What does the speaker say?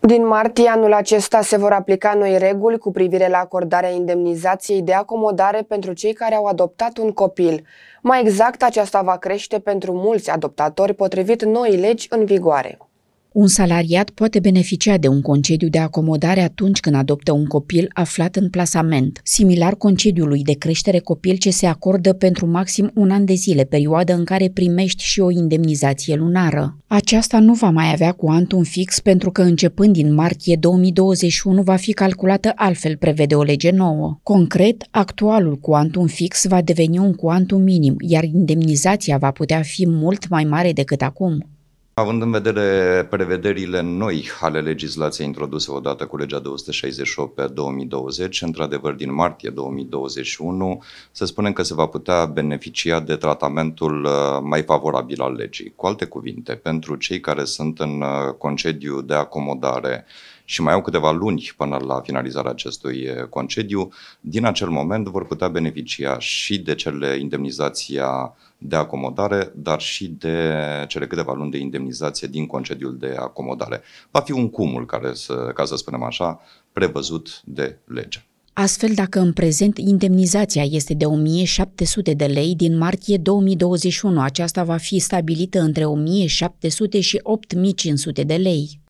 Din martie anul acesta se vor aplica noi reguli cu privire la acordarea indemnizației de acomodare pentru cei care au adoptat un copil. Mai exact, aceasta va crește pentru mulți adoptatori potrivit noii legi în vigoare. Un salariat poate beneficia de un concediu de acomodare atunci când adoptă un copil aflat în plasament, similar concediului de creștere copil ce se acordă pentru maxim un an de zile, perioadă în care primești și o indemnizație lunară. Aceasta nu va mai avea cuantum fix pentru că începând din martie 2021 va fi calculată altfel, prevede o lege nouă. Concret, actualul cuantum fix va deveni un cuantum minim, iar indemnizația va putea fi mult mai mare decât acum. Având în vedere prevederile noi ale legislației introduse odată cu legea 268 pe 2020, într-adevăr din martie 2021, să spunem că se va putea beneficia de tratamentul uh, mai favorabil al legii. Cu alte cuvinte, pentru cei care sunt în uh, concediu de acomodare, și mai au câteva luni până la finalizarea acestui eh, concediu, din acel moment vor putea beneficia și de cele indemnizația de acomodare, dar și de cele câteva luni de indemnizație din concediul de acomodare. Va fi un cumul, care să, ca să spunem așa, prevăzut de lege. Astfel, dacă în prezent indemnizația este de 1700 de lei din martie 2021, aceasta va fi stabilită între 1700 și 8500 de lei.